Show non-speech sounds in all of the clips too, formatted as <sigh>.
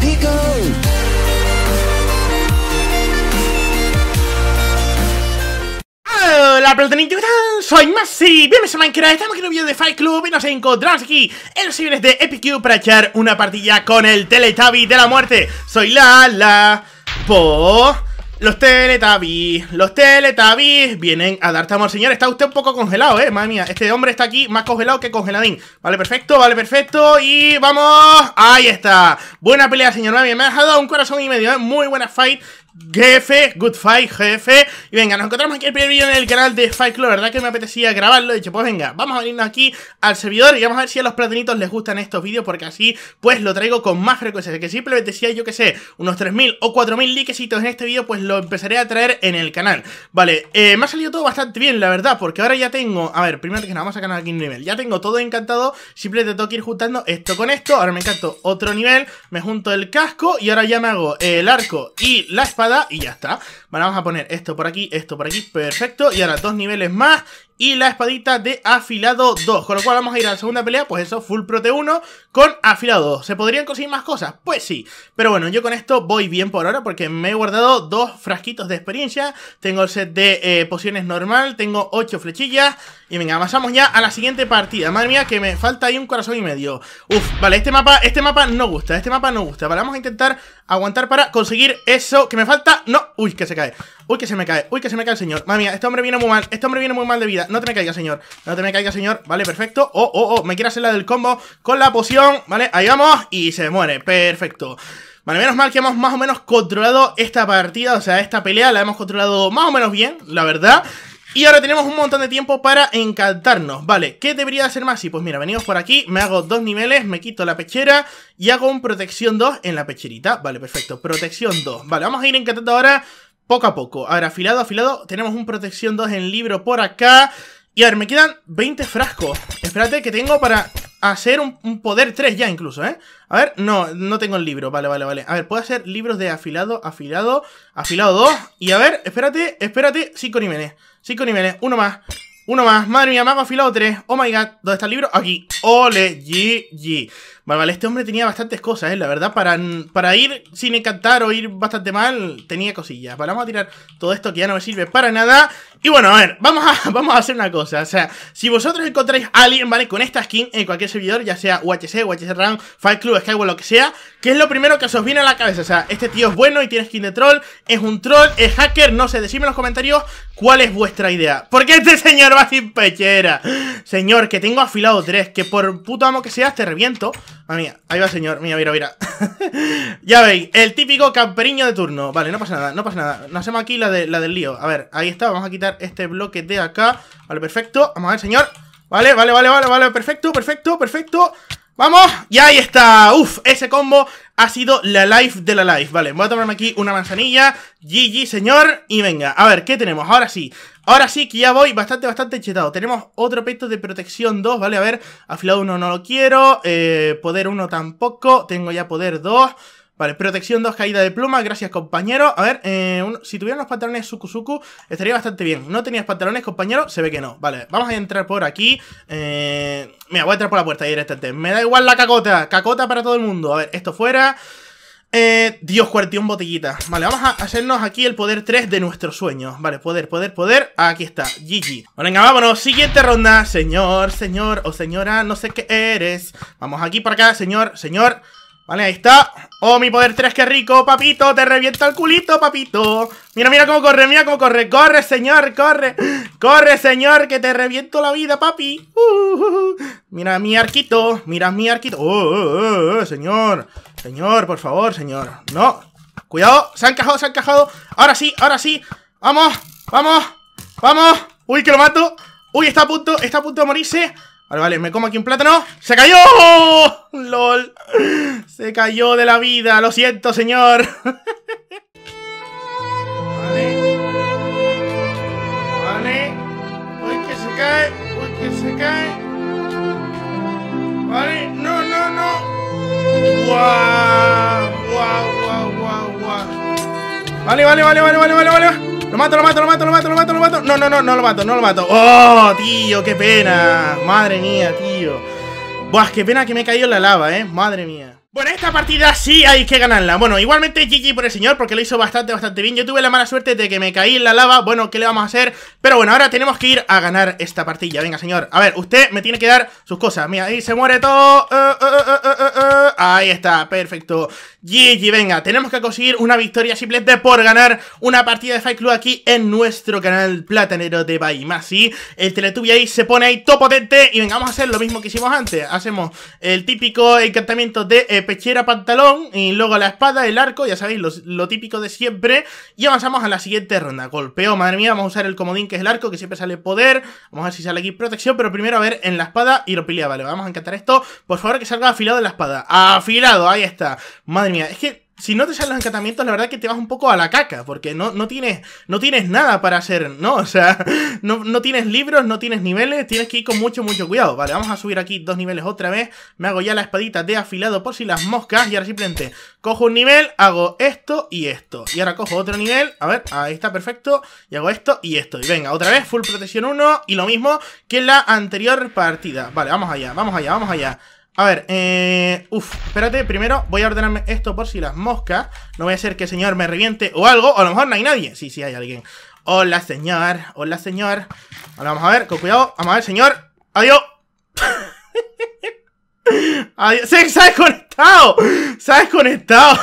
digo. Hola, tal? soy Masi, bienvenidos a Minecraft, estamos aquí en un video de Fight Club y nos encontramos aquí en los cibernes de Epicu para echar una partida con el Teletubby de la muerte. Soy la la po los teletavis, los teletabis vienen a darte amor, señor. Está usted un poco congelado, eh, madre mía. Este hombre está aquí más congelado que congeladín. Vale, perfecto, vale, perfecto. Y vamos, ahí está. Buena pelea, señor. Madre me ha dejado un corazón y medio, eh. Muy buena fight. Jefe, good fight, jefe Y venga, nos encontramos aquí el primer vídeo en el canal de Fight Club ¿Verdad que me apetecía grabarlo? He dicho, pues venga, vamos a venirnos aquí al servidor Y vamos a ver si a los platinitos les gustan estos vídeos Porque así, pues lo traigo con más frecuencia Que simplemente si hay, yo que sé, unos 3.000 o 4.000 likecitos en este vídeo Pues lo empezaré a traer en el canal Vale, eh, me ha salido todo bastante bien, la verdad Porque ahora ya tengo, a ver, primero que nada, vamos a ganar aquí un nivel Ya tengo todo encantado Simplemente tengo que ir juntando esto con esto Ahora me encanto otro nivel Me junto el casco Y ahora ya me hago el arco y la espada y ya está. Bueno, vamos a poner esto por aquí, esto por aquí, perfecto. Y ahora dos niveles más y la espadita de afilado 2. Con lo cual vamos a ir a la segunda pelea, pues eso, full prote 1 con afilado 2. ¿Se podrían conseguir más cosas? Pues sí. Pero bueno, yo con esto voy bien por ahora porque me he guardado dos frasquitos de experiencia. Tengo el set de eh, pociones normal, tengo 8 flechillas. Y venga, pasamos ya a la siguiente partida. Madre mía, que me falta ahí un corazón y medio. Uf, vale, este mapa, este mapa no gusta, este mapa no gusta. Vale, vamos a intentar aguantar para conseguir eso que me falta. No, uy, que se cae. Uy, que se me cae, uy, que se me cae señor mami, este hombre viene muy mal, este hombre viene muy mal de vida No te me caiga, señor, no te me caiga, señor Vale, perfecto, oh, oh, oh, me quiero hacer la del combo Con la poción, vale, ahí vamos Y se muere, perfecto Vale, menos mal que hemos más o menos controlado esta partida O sea, esta pelea la hemos controlado más o menos bien La verdad y ahora tenemos un montón de tiempo para encantarnos Vale, ¿qué debería hacer más? Y pues mira, venimos por aquí, me hago dos niveles, me quito la pechera Y hago un protección 2 en la pecherita Vale, perfecto, protección 2 Vale, vamos a ir encantando ahora poco a poco. A ver, afilado, afilado. Tenemos un protección 2 en libro por acá. Y a ver, me quedan 20 frascos. Espérate que tengo para hacer un, poder 3 ya incluso, ¿eh? A ver, no, no tengo el libro. Vale, vale, vale. A ver, puedo hacer libros de afilado, afilado, afilado 2. Y a ver, espérate, espérate. 5 niveles. 5 niveles. Uno más. Uno más. Madre mía, más afilado 3. Oh my god. ¿Dónde está el libro? Aquí. Ole, GG. Vale, vale, este hombre tenía bastantes cosas, ¿eh? la verdad, para, para ir sin encantar o ir bastante mal, tenía cosillas. Vale, vamos a tirar todo esto que ya no me sirve para nada. Y bueno, a ver, vamos a, <laughs> vamos a hacer una cosa. O sea, si vosotros encontráis a alguien, ¿vale? Con esta skin en cualquier servidor, ya sea UHC, UHC RAM, Fight Club, Skyward, lo que sea, ¿qué es lo primero que os viene a la cabeza? O sea, este tío es bueno y tiene skin de troll, es un troll, es hacker, no sé, decidme en los comentarios cuál es vuestra idea. Porque este señor va sin pechera. Señor, que tengo afilado tres que por puto amo que seas te reviento. Ah, ahí va señor. Mira, mira, mira. <laughs> ya veis, el típico camperiño de turno. Vale, no pasa nada, no pasa nada. Nos hacemos aquí la, de, la del lío. A ver, ahí está. Vamos a quitar este bloque de acá. Vale, perfecto. Vamos a ver, señor. Vale, vale, vale, vale, vale. Perfecto, perfecto, perfecto. Vamos, y ahí está. Uf, ese combo ha sido la life de la life. Vale, voy a tomarme aquí una manzanilla. GG, señor. Y venga, a ver, ¿qué tenemos? Ahora sí. Ahora sí que ya voy bastante, bastante chetado. Tenemos otro peito de protección 2, ¿vale? A ver, afilado 1 no lo quiero. Eh, poder 1 tampoco. Tengo ya poder 2. Vale, protección 2, caída de pluma, gracias compañero. A ver, eh, si tuvieran los pantalones Sukusuku, estaría bastante bien. ¿No tenías pantalones, compañero? Se ve que no. Vale, vamos a entrar por aquí. Eh, mira, voy a entrar por la puerta directamente. Me da igual la cacota, cacota para todo el mundo. A ver, esto fuera... Eh, Dios, un botellita Vale, vamos a hacernos aquí el poder 3 de nuestro sueño Vale, poder, poder, poder Aquí está, GG Venga, vámonos, siguiente ronda Señor, señor o señora, no sé qué eres Vamos aquí para acá, señor, señor Vale, ahí está. Oh, mi poder 3, qué rico, papito. Te reviento el culito, papito. Mira, mira cómo corre, mira cómo corre. Corre, señor, corre. Corre, señor, que te reviento la vida, papi. Uh, uh, uh, mira mi arquito, mira mi arquito. Oh, oh, oh, oh, señor. Señor, por favor, señor. No. Cuidado, se han encajado, se han encajado. Ahora sí, ahora sí. Vamos, vamos, vamos. Uy, que lo mato. Uy, está a punto, está a punto de morirse. Vale, vale, me como aquí un plátano. ¡Se cayó! <laughs> ¡Lol! Se cayó de la vida, lo siento, señor. <laughs> Vale. Vale. Uy, que se cae. Uy, que se cae. Vale. No, no, no. Guau, guau, guau, guau, guau. Vale, vale, vale, vale, vale, vale, vale. Lo mato, lo mato, lo mato, lo mato, lo mato, lo mato. No, no, no, no lo mato, no lo mato. ¡Oh, tío! ¡Qué pena! Madre mía, tío. Buah, qué pena que me he caído en la lava, eh. Madre mía. Bueno, esta partida sí hay que ganarla Bueno, igualmente GG por el señor porque lo hizo bastante, bastante bien Yo tuve la mala suerte de que me caí en la lava Bueno, ¿qué le vamos a hacer? Pero bueno, ahora tenemos que ir a ganar esta partida Venga, señor A ver, usted me tiene que dar sus cosas Mira, ahí se muere todo eh, eh, eh, Ahí está, perfecto GG, venga, tenemos que conseguir una victoria simplemente por ganar una partida de Fight Club aquí en nuestro canal platanero de Baimasi. El Teletubby ahí se pone ahí todo potente y venga, vamos a hacer lo mismo que hicimos antes. Hacemos el típico encantamiento de eh, pechera, pantalón y luego la espada, el arco, ya sabéis, lo, típico de siempre. Y avanzamos a la siguiente ronda. Golpeo, madre mía, vamos a usar el comodín que es el arco, que siempre sale poder. Vamos a ver si sale aquí protección, pero primero a ver en la espada y lo pilea, vale, vamos a encantar esto. Por favor que salga afilado en la espada. Afilado, ahí está. Madre mía. Es que si no te salen los encantamientos, la verdad que te vas un poco a la caca, porque no, no, tienes, no tienes nada para hacer, ¿no? <laughs> O sea, no, no tienes libros, no tienes niveles, tienes que ir con mucho, mucho cuidado. Vale, vamos a subir aquí dos niveles otra vez. Me hago ya la espadita de afilado por si las moscas. Y ahora simplemente cojo un nivel, hago esto y esto. Y ahora cojo otro nivel, a ver, ahí está perfecto. Y hago esto y esto. Y venga, otra vez, full protección 1 y lo mismo que la anterior partida. Vale, vamos allá, vamos allá, vamos allá. A ver, eh... Uf, espérate, primero voy a ordenarme esto por si las moscas. No voy a hacer que el señor me reviente o algo, o a lo mejor no hay nadie. Sí, sí hay alguien. Hola, señor. Hola, señor. Ahora vamos a ver, con cuidado. Vamos a ver, señor. Adiós. <laughs> Adiós. se ha desconectado! ¡Se ha desconectado!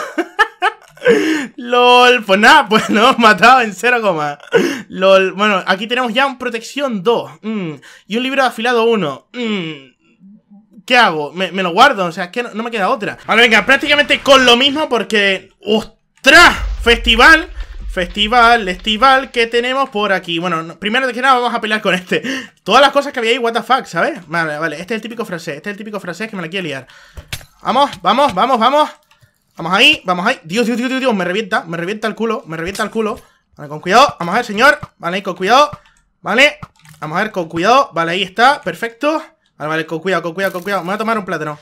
<laughs> LOL, pues nada, pues no matado en 0, LOL, bueno, aquí tenemos ya un protección 2 mm. y un libro de afilado 1. Mmm... ¿qué hago? Me, lo guardo, o sea, es que no, me queda otra. Vale, venga, prácticamente con lo mismo porque... ¡Ostras! Festival festival, festival que tenemos por aquí. Bueno, primero de que nada vamos a pelear con este. Todas las cosas que había ahí, what the fuck, ¿sabes? Vale, vale, este es el típico francés, este es el típico francés que me la quiere liar. Vamos, vamos, vamos, vamos. Vamos ahí, vamos ahí. Dios, Dios, Dios, Dios, Dios, me revienta, me revienta el culo, me revienta el culo. Vale, con cuidado, vamos a ver, señor. Vale, con cuidado. Vale, vamos a ver, con cuidado. Vale, ahí está, perfecto. Vale, vale, con cuidado, con cuidado, con cuidado. Me voy a tomar un plátano.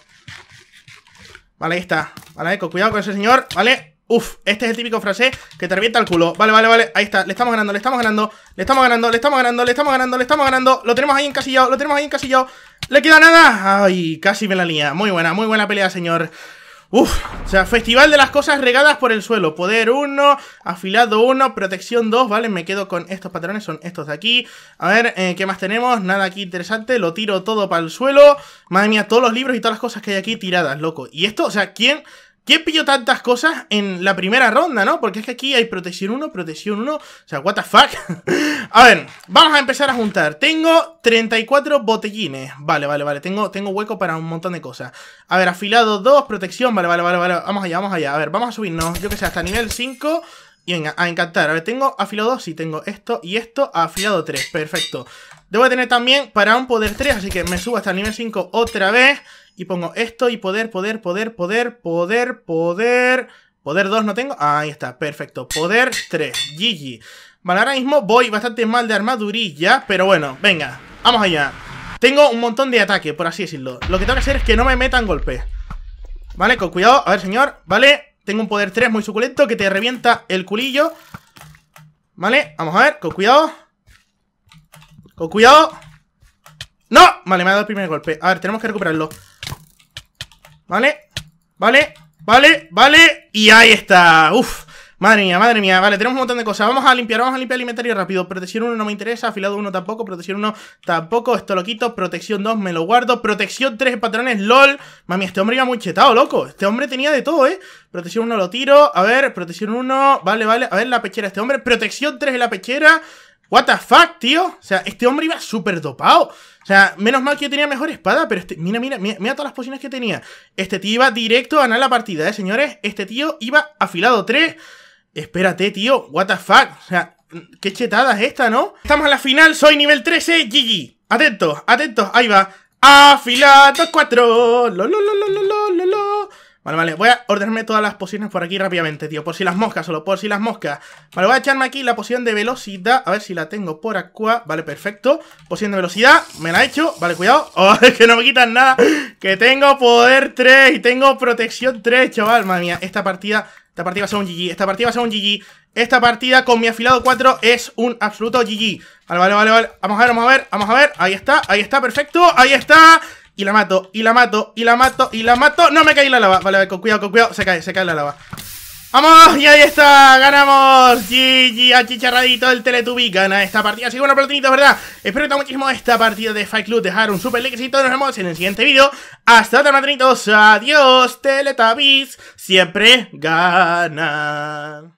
Vale, ahí está. Vale, con cuidado con ese señor. Vale. Uf, este es el típico frase que te revienta el culo. Vale, vale, vale. Ahí está. Le estamos ganando, le estamos ganando. Le estamos ganando, le estamos ganando, le estamos ganando, le estamos ganando. Lo tenemos ahí encasillado, lo tenemos ahí encasillado. Le queda nada. Ay, casi me la lía. Muy buena, muy buena pelea, señor. Uf, o sea, festival de las cosas regadas por el suelo. Poder 1, afilado 1, protección 2, ¿vale? Me quedo con estos patrones, son estos de aquí. A ver, eh, ¿qué más tenemos? Nada aquí interesante, lo tiro todo para el suelo. Madre mía, todos los libros y todas las cosas que hay aquí tiradas, loco. Y esto, o sea, ¿quién ¿Quién pilló tantas cosas en la primera ronda, no? Porque es que aquí hay protección 1, protección 1. O sea, what the fuck. <laughs> a ver, vamos a empezar a juntar. Tengo 34 botellines. Vale, vale, vale. Tengo, tengo hueco para un montón de cosas. A ver, afilado 2, protección. Vale, vale, vale, vale. Vamos allá, vamos allá. A ver, vamos a subirnos. Yo que sé, hasta nivel 5. Y venga, a encantar. A ver, tengo afilado 2, sí, tengo esto y esto, afilado 3, perfecto. Debo tener también para un poder 3, así que me subo hasta el nivel 5 otra vez. Y pongo esto y poder, poder, poder, poder, poder, poder... Poder 2 no tengo. Ahí está, perfecto. Poder 3, GG. Vale, ahora mismo voy bastante mal de armadurilla, pero bueno, venga, vamos allá. Tengo un montón de ataque, por así decirlo. Lo que tengo que hacer es que no me metan golpes. Vale, con cuidado. A ver, señor, vale. Tengo un poder 3 muy suculento que te revienta el culillo. Vale, vamos a ver, con cuidado. Con cuidado. ¡No! Vale, me ha dado el primer golpe. A ver, tenemos que recuperarlo. Vale, vale, vale, vale. Y ahí está. Uf. Madre mía, madre mía, vale, tenemos un montón de cosas Vamos a limpiar, vamos a limpiar el inventario rápido Protección 1 no me interesa, afilado 1 tampoco, protección 1 tampoco Esto lo quito, protección 2 me lo guardo Protección 3 patrones, lol Mami, este hombre iba muy chetado, loco Este hombre tenía de todo, eh Protección 1 lo tiro, a ver, protección 1 Vale, vale, a ver la pechera de este hombre Protección 3 en la pechera What the fuck, tío O sea, este hombre iba súper dopado o sea, menos mal que yo tenía mejor espada, pero este, mira, mira, mira, mira todas las pociones que tenía. Este tío iba directo a ganar la partida, ¿eh, señores? Este tío iba afilado 3, Espérate, tío, what the fuck. O sea, qué chetada es esta, ¿no? Estamos a la final, soy nivel 13, GG. Atentos, atentos, ahí va. Afilados, 4. Lo, lo, lo, lo, Vale, vale, voy a ordenarme todas las pociones por aquí rápidamente, tío. Por si las moscas, solo por si las moscas. Vale, voy a echarme aquí la poción de velocidad. A ver si la tengo por acá. Vale, perfecto. Poción de velocidad, me la he hecho. Vale, cuidado. <laughs> Oh, es que no me quitan nada. Que tengo poder 3 y tengo protección 3, chaval. Madre mía, esta partida esta partida va a ser un GG, esta partida va a ser un GG Esta partida con mi afilado 4 es un absoluto GG Vale, vale, vale, Vamos a ver, vamos a ver, vamos a ver Ahí está, ahí está, perfecto, ahí está Y la mato, y la mato, y la mato, y la mato No me caí la lava, vale, vale, con cuidado, con cuidado Se cae, se cae la lava ¡Vamos! Y ahí está, ganamos GG achicharradito el Teletubi gana esta partida Así que bueno, platinitos, ¿verdad? Espero que muchísimo esta partida de Fight Club Dejar un super like todos nos vemos en el siguiente vídeo Hasta otra, matrinitos! adiós Teletubbies, siempre Gana!